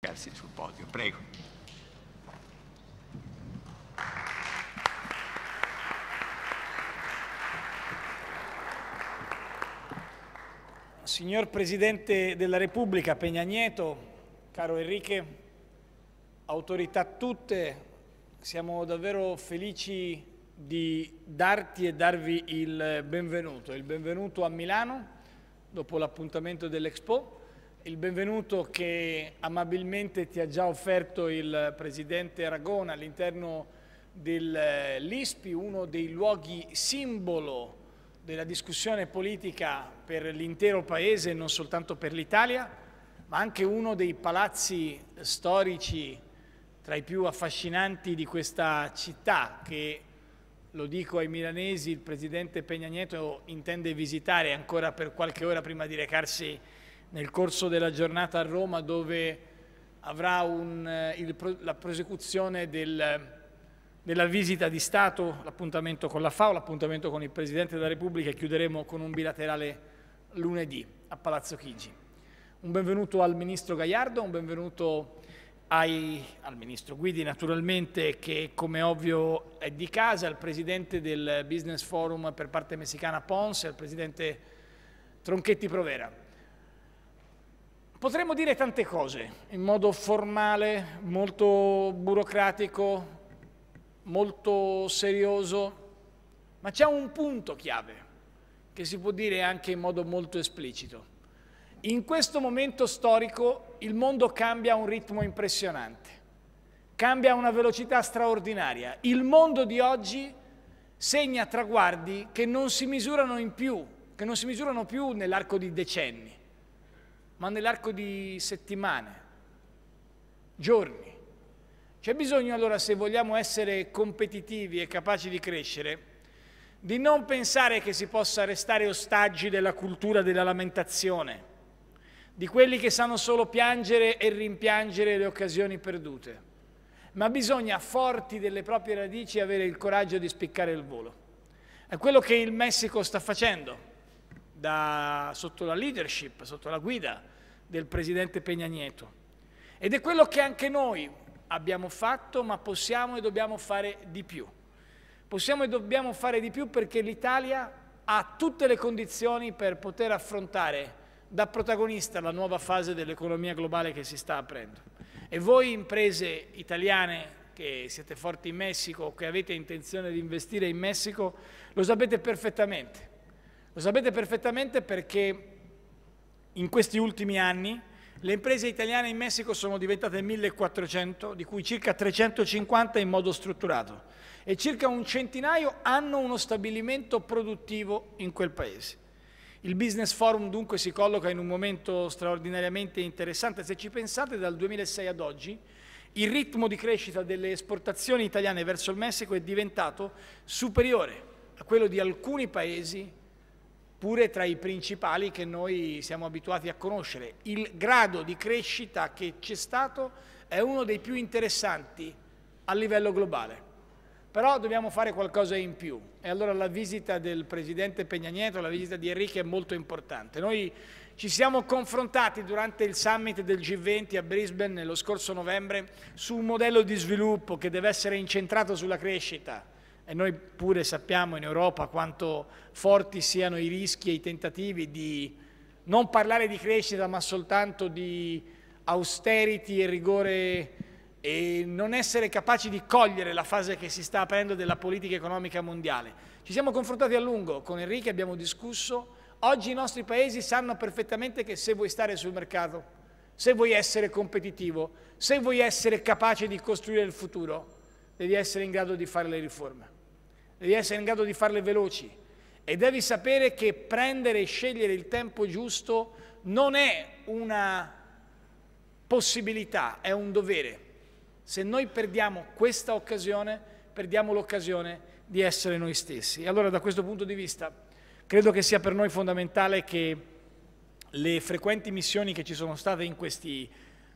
Grazie sul podio, prego. Signor Presidente della Repubblica Peña Nieto, caro Enrique, autorità tutte, siamo davvero felici di darti e darvi il benvenuto, il benvenuto a Milano dopo l'appuntamento dell'Expo il benvenuto che amabilmente ti ha già offerto il Presidente Aragona all'interno dell'ISPI, eh, uno dei luoghi simbolo della discussione politica per l'intero Paese, non soltanto per l'Italia, ma anche uno dei palazzi storici tra i più affascinanti di questa città che, lo dico ai milanesi, il Presidente Pegnagneto intende visitare ancora per qualche ora prima di recarsi nel corso della giornata a Roma dove avrà un, eh, il, la prosecuzione del, della visita di Stato, l'appuntamento con la FAO, l'appuntamento con il Presidente della Repubblica e chiuderemo con un bilaterale lunedì a Palazzo Chigi. Un benvenuto al Ministro Gaiardo, un benvenuto ai, al Ministro Guidi naturalmente che come ovvio è di casa, al Presidente del Business Forum per parte messicana Pons e al Presidente Tronchetti Provera. Potremmo dire tante cose in modo formale, molto burocratico, molto serioso, ma c'è un punto chiave che si può dire anche in modo molto esplicito. In questo momento storico il mondo cambia a un ritmo impressionante, cambia a una velocità straordinaria. Il mondo di oggi segna traguardi che non si misurano, più, che non si misurano più nell'arco di decenni ma nell'arco di settimane, giorni. C'è bisogno allora, se vogliamo essere competitivi e capaci di crescere, di non pensare che si possa restare ostaggi della cultura della lamentazione, di quelli che sanno solo piangere e rimpiangere le occasioni perdute, ma bisogna, forti delle proprie radici, avere il coraggio di spiccare il volo. È quello che il Messico sta facendo da, sotto la leadership, sotto la guida del presidente Peña Nieto. Ed è quello che anche noi abbiamo fatto, ma possiamo e dobbiamo fare di più. Possiamo e dobbiamo fare di più perché l'Italia ha tutte le condizioni per poter affrontare da protagonista la nuova fase dell'economia globale che si sta aprendo. E voi imprese italiane che siete forti in Messico, che avete intenzione di investire in Messico, lo sapete perfettamente. Lo sapete perfettamente perché in questi ultimi anni le imprese italiane in Messico sono diventate 1400, di cui circa 350 in modo strutturato e circa un centinaio hanno uno stabilimento produttivo in quel paese. Il Business Forum dunque si colloca in un momento straordinariamente interessante. Se ci pensate, dal 2006 ad oggi il ritmo di crescita delle esportazioni italiane verso il Messico è diventato superiore a quello di alcuni paesi pure tra i principali che noi siamo abituati a conoscere. Il grado di crescita che c'è stato è uno dei più interessanti a livello globale. Però dobbiamo fare qualcosa in più e allora la visita del Presidente Pegna Nieto, la visita di Enrique è molto importante. Noi ci siamo confrontati durante il summit del G20 a Brisbane lo scorso novembre su un modello di sviluppo che deve essere incentrato sulla crescita, e noi pure sappiamo in Europa quanto forti siano i rischi e i tentativi di non parlare di crescita ma soltanto di austerity e rigore e non essere capaci di cogliere la fase che si sta aprendo della politica economica mondiale. Ci siamo confrontati a lungo con Enrique, abbiamo discusso, oggi i nostri paesi sanno perfettamente che se vuoi stare sul mercato, se vuoi essere competitivo, se vuoi essere capace di costruire il futuro, devi essere in grado di fare le riforme devi essere in grado di farle veloci e devi sapere che prendere e scegliere il tempo giusto non è una possibilità, è un dovere. Se noi perdiamo questa occasione, perdiamo l'occasione di essere noi stessi. E allora da questo punto di vista credo che sia per noi fondamentale che le frequenti missioni che ci sono state in questi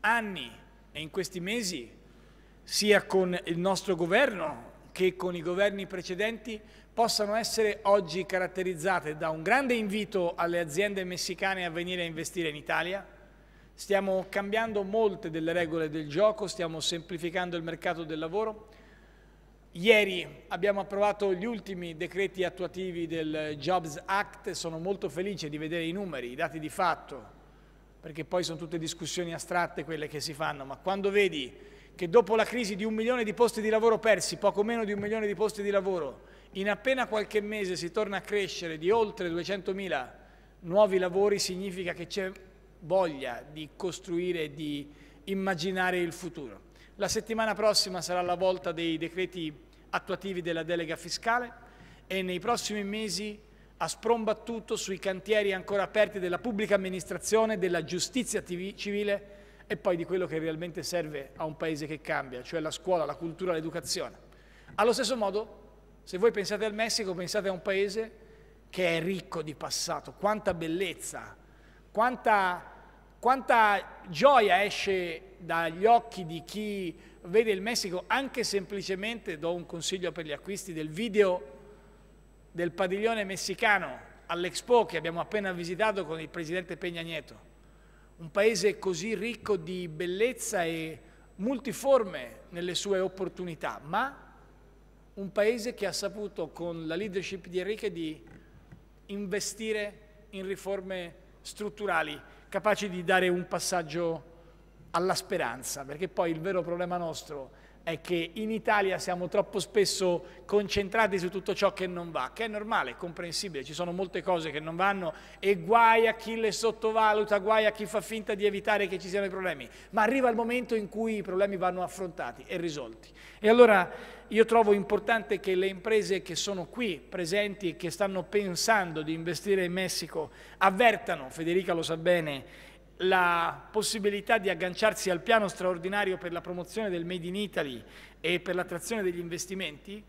anni e in questi mesi, sia con il nostro governo, che con i governi precedenti possano essere oggi caratterizzate da un grande invito alle aziende messicane a venire a investire in Italia. Stiamo cambiando molte delle regole del gioco, stiamo semplificando il mercato del lavoro. Ieri abbiamo approvato gli ultimi decreti attuativi del Jobs Act, sono molto felice di vedere i numeri, i dati di fatto, perché poi sono tutte discussioni astratte quelle che si fanno, ma quando vedi che dopo la crisi di un milione di posti di lavoro persi, poco meno di un milione di posti di lavoro, in appena qualche mese si torna a crescere di oltre 200.000 nuovi lavori, significa che c'è voglia di costruire e di immaginare il futuro. La settimana prossima sarà la volta dei decreti attuativi della delega fiscale e nei prossimi mesi ha sprombattuto sui cantieri ancora aperti della pubblica amministrazione, della giustizia civile e poi di quello che realmente serve a un paese che cambia, cioè la scuola, la cultura, l'educazione. Allo stesso modo, se voi pensate al Messico, pensate a un paese che è ricco di passato, quanta bellezza, quanta, quanta gioia esce dagli occhi di chi vede il Messico, anche semplicemente, do un consiglio per gli acquisti, del video del padiglione messicano all'Expo che abbiamo appena visitato con il presidente Peña Nieto un paese così ricco di bellezza e multiforme nelle sue opportunità, ma un paese che ha saputo con la leadership di Enrique di investire in riforme strutturali capaci di dare un passaggio alla speranza, perché poi il vero problema nostro è è che in Italia siamo troppo spesso concentrati su tutto ciò che non va, che è normale, è comprensibile, ci sono molte cose che non vanno e guai a chi le sottovaluta, guai a chi fa finta di evitare che ci siano i problemi, ma arriva il momento in cui i problemi vanno affrontati e risolti. E allora io trovo importante che le imprese che sono qui presenti e che stanno pensando di investire in Messico avvertano, Federica lo sa bene, la possibilità di agganciarsi al piano straordinario per la promozione del Made in Italy e per l'attrazione degli investimenti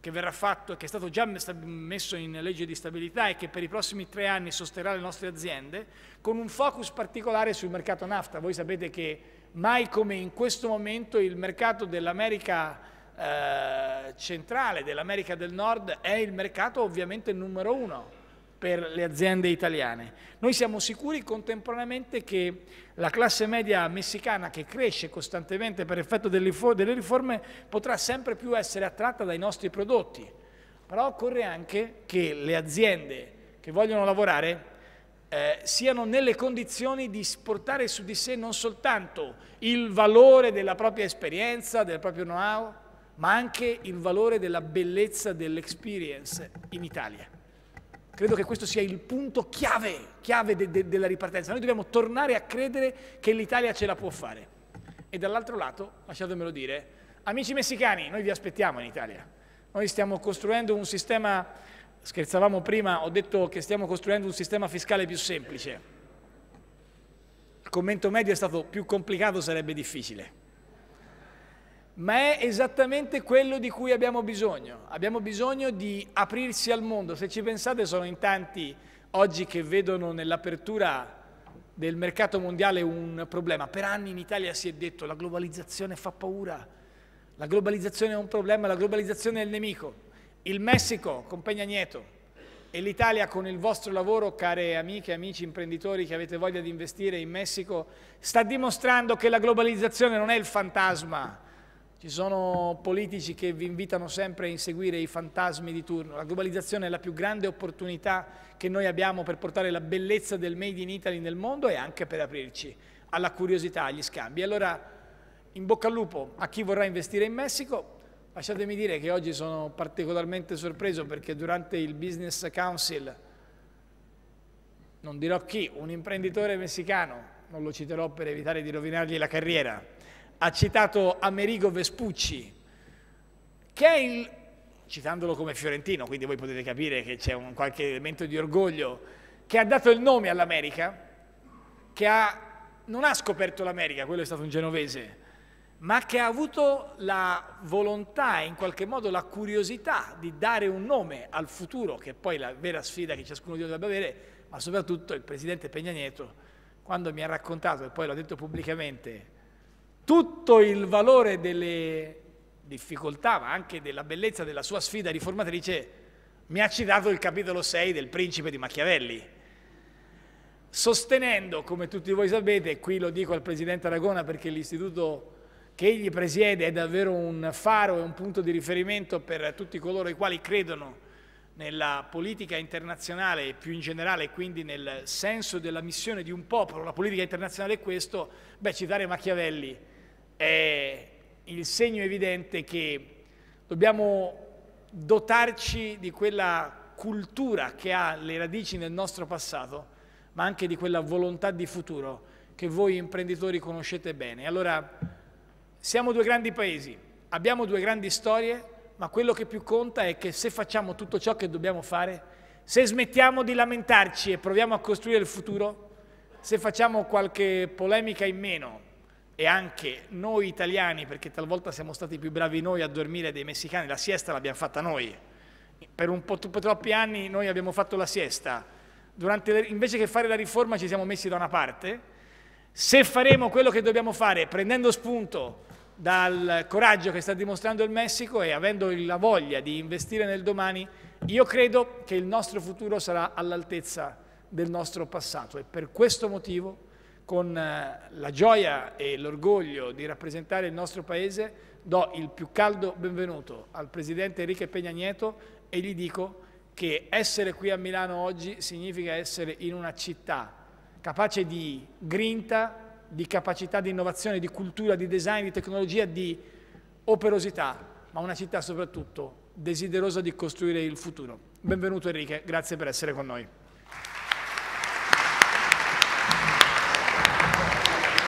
che verrà fatto che è stato già messo in legge di stabilità e che per i prossimi tre anni sosterrà le nostre aziende, con un focus particolare sul mercato nafta. Voi sapete che mai come in questo momento il mercato dell'America eh, centrale, dell'America del Nord, è il mercato ovviamente numero uno per le aziende italiane. Noi siamo sicuri contemporaneamente che la classe media messicana che cresce costantemente per effetto delle riforme potrà sempre più essere attratta dai nostri prodotti, però occorre anche che le aziende che vogliono lavorare eh, siano nelle condizioni di portare su di sé non soltanto il valore della propria esperienza, del proprio know-how, ma anche il valore della bellezza dell'experience in Italia. Credo che questo sia il punto chiave, chiave de, de, della ripartenza. Noi dobbiamo tornare a credere che l'Italia ce la può fare. E dall'altro lato, lasciatemelo dire, amici messicani, noi vi aspettiamo in Italia. Noi stiamo costruendo un sistema, scherzavamo prima, ho detto che stiamo costruendo un sistema fiscale più semplice. Il commento medio è stato più complicato, sarebbe difficile ma è esattamente quello di cui abbiamo bisogno. Abbiamo bisogno di aprirsi al mondo. Se ci pensate sono in tanti oggi che vedono nell'apertura del mercato mondiale un problema. Per anni in Italia si è detto la globalizzazione fa paura, la globalizzazione è un problema, la globalizzazione è il nemico. Il Messico con Peña Nieto e l'Italia con il vostro lavoro, care amiche, amici imprenditori che avete voglia di investire in Messico, sta dimostrando che la globalizzazione non è il fantasma, ci sono politici che vi invitano sempre a inseguire i fantasmi di turno. La globalizzazione è la più grande opportunità che noi abbiamo per portare la bellezza del Made in Italy nel mondo e anche per aprirci alla curiosità, agli scambi. Allora, in bocca al lupo a chi vorrà investire in Messico. Lasciatemi dire che oggi sono particolarmente sorpreso perché durante il Business Council, non dirò chi, un imprenditore messicano, non lo citerò per evitare di rovinargli la carriera, ha citato Amerigo Vespucci, che è il, citandolo come fiorentino, quindi voi potete capire che c'è un qualche elemento di orgoglio, che ha dato il nome all'America, che ha, non ha scoperto l'America, quello è stato un genovese, ma che ha avuto la volontà e in qualche modo la curiosità di dare un nome al futuro, che è poi la vera sfida che ciascuno di noi dovrebbe avere, ma soprattutto il presidente Pegna Nieto, quando mi ha raccontato, e poi l'ha detto pubblicamente, tutto il valore delle difficoltà, ma anche della bellezza della sua sfida riformatrice, mi ha citato il capitolo 6 del Principe di Machiavelli, sostenendo, come tutti voi sapete, e qui lo dico al Presidente Aragona perché l'istituto che egli presiede è davvero un faro e un punto di riferimento per tutti coloro i quali credono nella politica internazionale e più in generale quindi nel senso della missione di un popolo, la politica internazionale è questo, beh citare Machiavelli è il segno evidente che dobbiamo dotarci di quella cultura che ha le radici nel nostro passato, ma anche di quella volontà di futuro che voi imprenditori conoscete bene. Allora, siamo due grandi paesi, abbiamo due grandi storie, ma quello che più conta è che se facciamo tutto ciò che dobbiamo fare, se smettiamo di lamentarci e proviamo a costruire il futuro, se facciamo qualche polemica in meno, e anche noi italiani, perché talvolta siamo stati più bravi noi a dormire dei messicani, la siesta l'abbiamo fatta noi. Per un po' troppi anni noi abbiamo fatto la siesta, le, invece che fare la riforma ci siamo messi da una parte, se faremo quello che dobbiamo fare prendendo spunto dal coraggio che sta dimostrando il Messico e avendo la voglia di investire nel domani, io credo che il nostro futuro sarà all'altezza del nostro passato e per questo motivo con eh, la gioia e l'orgoglio di rappresentare il nostro Paese, do il più caldo benvenuto al Presidente Enrique Peña Nieto e gli dico che essere qui a Milano oggi significa essere in una città capace di grinta, di capacità di innovazione, di cultura, di design, di tecnologia, di operosità, ma una città soprattutto desiderosa di costruire il futuro. Benvenuto Enrique, grazie per essere con noi.